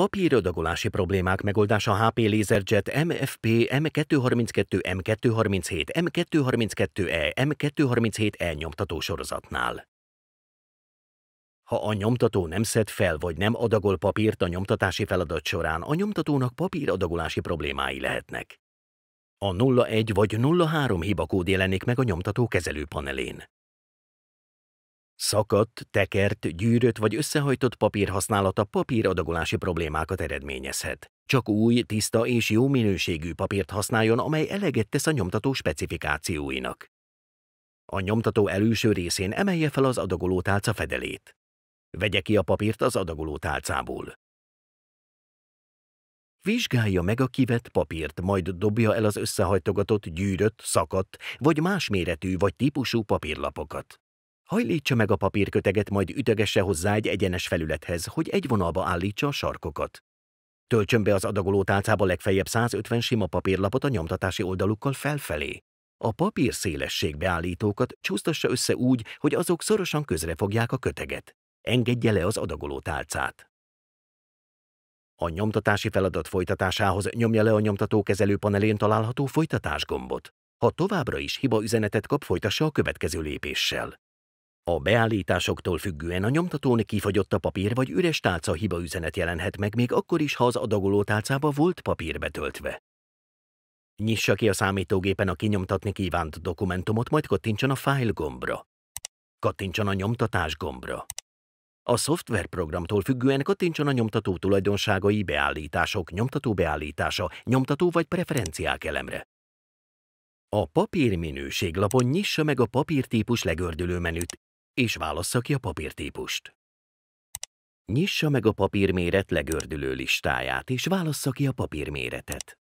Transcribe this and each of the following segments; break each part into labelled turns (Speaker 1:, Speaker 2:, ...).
Speaker 1: Papírodagolási problémák megoldása HP Laserjet MFP M232 M237 M232E M237E nyomtató sorozatnál. Ha a nyomtató nem szed fel vagy nem adagol papírt a nyomtatási feladat során, a nyomtatónak papíradagolási problémái lehetnek. A 01 vagy 03 hibakód jelenik meg a nyomtató kezelőpanelén. Szakadt, tekert, gyűrött vagy összehajtott papír használata papíradagolási problémákat eredményezhet. Csak új, tiszta és jó minőségű papírt használjon, amely eleget tesz a nyomtató specifikációinak. A nyomtató előső részén emelje fel az adagolótálca fedelét. Vegye ki a papírt az adagolótálcából. Vizsgálja meg a kivett papírt, majd dobja el az összehajtogatott, gyűrött, szakadt, vagy más méretű, vagy típusú papírlapokat. Hajlítsa meg a papírköteget, majd ütögesse hozzá egy egyenes felülethez, hogy egy vonalba állítsa a sarkokat. Töltsön be az adagoló tálcába legfeljebb 150 sima papírlapot a nyomtatási oldalukkal felfelé. A papír beállítókat csúsztassa össze úgy, hogy azok szorosan közre fogják a köteget. Engedje le az adagoló tálcát. A nyomtatási feladat folytatásához nyomja le a nyomtató panelén található folytatás gombot. Ha továbbra is hiba üzenetet kap, folytassa a következő lépéssel. A beállításoktól függően a nyomtatón kifagyott a papír vagy üres tálca hiba üzenet jelenhet meg még akkor is, ha az adagoló tálcába volt papír betöltve. Nyissa ki a számítógépen a kinyomtatni kívánt dokumentumot, majd kattintson a File gombra. Kattintson a nyomtatás gombra. A szoftverprogramtól függően kattintson a nyomtató tulajdonságai beállítások, nyomtató beállítása, nyomtató vagy preferenciák elemre. A papír lapon nyissa meg a papírtípus legördülő menüt, és válassza ki a papírtípust. Nyissa meg a papírméret legördülő listáját, és válassza ki a papírméretet.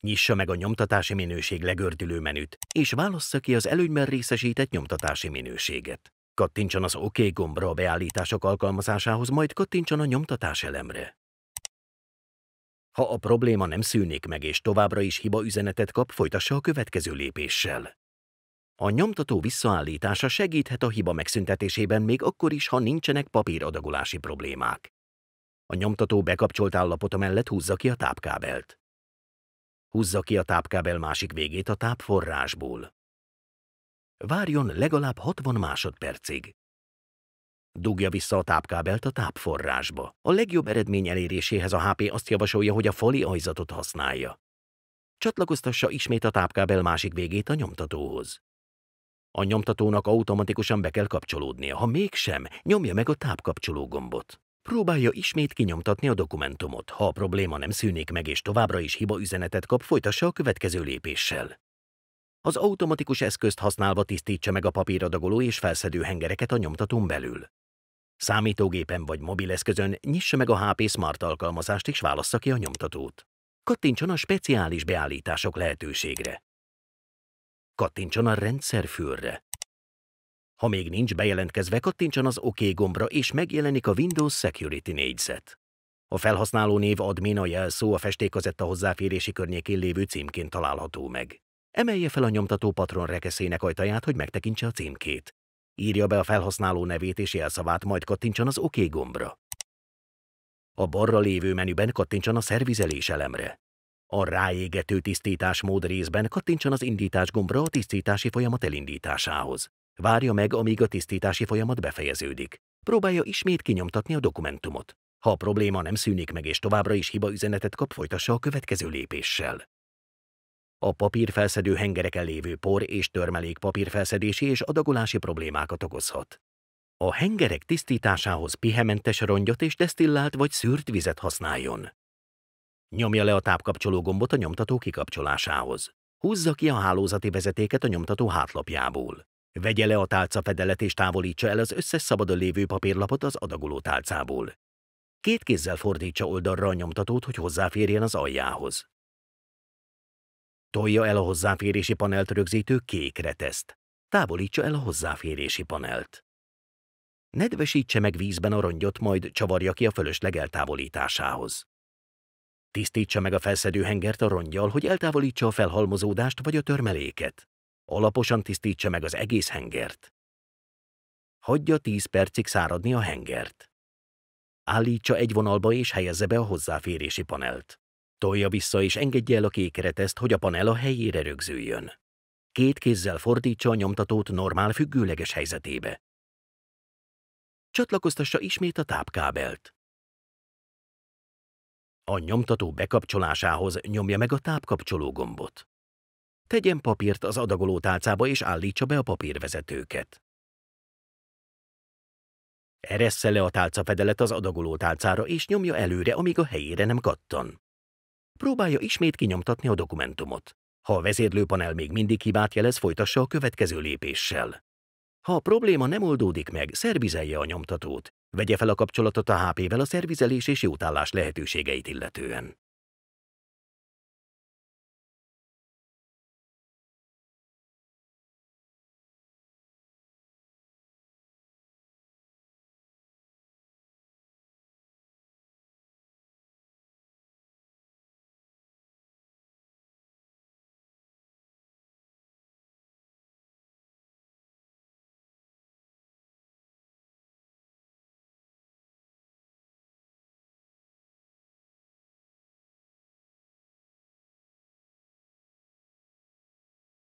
Speaker 1: Nyissa meg a nyomtatási minőség legördülő menüt, és válassza ki az előnyben részesített nyomtatási minőséget. Kattintson az OK gombra a beállítások alkalmazásához, majd kattintson a nyomtatás elemre. Ha a probléma nem szűnik meg és továbbra is hiba üzenetet kap, folytassa a következő lépéssel. A nyomtató visszaállítása segíthet a hiba megszüntetésében még akkor is, ha nincsenek papíradagolási problémák. A nyomtató bekapcsolt állapota mellett húzza ki a tápkábelt. Húzza ki a tápkábel másik végét a tápforrásból. Várjon legalább 60 másodpercig. Dugja vissza a tápkábelt a tápforrásba. A legjobb eredmény eléréséhez a HP azt javasolja, hogy a foli ajzatot használja. Csatlakoztassa ismét a tápkábel másik végét a nyomtatóhoz. A nyomtatónak automatikusan be kell kapcsolódnia. Ha mégsem, nyomja meg a tápkapcsoló gombot. Próbálja ismét kinyomtatni a dokumentumot. Ha a probléma nem szűnik meg és továbbra is hiba üzenetet kap, folytassa a következő lépéssel. Az automatikus eszközt használva tisztítsa meg a papíradagoló és felszedő hengereket a nyomtatón belül. Számítógépen vagy mobileszközön nyissa meg a HP Smart alkalmazást és válassza ki a nyomtatót. Kattintson a speciális beállítások lehetőségre. Kattintson a rendszerfülre. Ha még nincs bejelentkezve, kattintson az OK gombra, és megjelenik a Windows Security négyzet. A felhasználó név admin a jelszó a a hozzáférési környékén lévő címként található meg. Emelje fel a nyomtató patron rekeszének ajtaját, hogy megtekintse a címkét. Írja be a felhasználó nevét és jelszavát, majd kattintson az OK gombra. A barra lévő menüben kattintson a szervizelés elemre. A ráégető tisztítás mód részben kattintson az indítás gombra a tisztítási folyamat elindításához. Várja meg, amíg a tisztítási folyamat befejeződik. Próbálja ismét kinyomtatni a dokumentumot. Ha a probléma nem szűnik meg és továbbra is hiba üzenetet kap, folytassa a következő lépéssel. A papírfelszedő hengereken lévő por és törmelék papírfelszedési és adagolási problémákat okozhat. A hengerek tisztításához pihementes rongyot és desztillált vagy szűrt vizet használjon. Nyomja le a tápkapcsoló gombot a nyomtató kikapcsolásához. Húzza ki a hálózati vezetéket a nyomtató hátlapjából. Vegye le a tálca fedelet és távolítsa el az összes szabadon lévő papírlapot az adagoló tálcából. Két kézzel fordítsa oldalra a nyomtatót, hogy hozzáférjen az aljához. Tolja el a hozzáférési panelt rögzítő kék reteszt. Távolítsa el a hozzáférési panelt. Nedvesítse meg vízben a rongyot, majd csavarja ki a fölösleg eltávolításához. Tisztítsa meg a felszedő hengert a rongyal, hogy eltávolítsa a felhalmozódást vagy a törmeléket. Alaposan tisztítsa meg az egész hengert. Hagyja 10 percig száradni a hengert. Állítsa egy vonalba és helyezze be a hozzáférési panelt. Tolja vissza és engedje el a kék kereteszt, hogy a panel a helyére rögzüljön. Két kézzel fordítsa a nyomtatót normál függőleges helyzetébe. Csatlakoztassa ismét a tápkábelt. A nyomtató bekapcsolásához nyomja meg a tápkapcsoló gombot. Tegyen papírt az adagoló tálcába és állítsa be a papírvezetőket. Eressze le a fedelet az adagoló tálcára és nyomja előre, amíg a helyére nem kattan. Próbálja ismét kinyomtatni a dokumentumot. Ha a vezérlőpanel még mindig hibát jelez, folytassa a következő lépéssel. Ha a probléma nem oldódik meg, szervizelje a nyomtatót, Vegye fel a kapcsolatot a HP-vel a szervizelés és jótállás lehetőségeit illetően.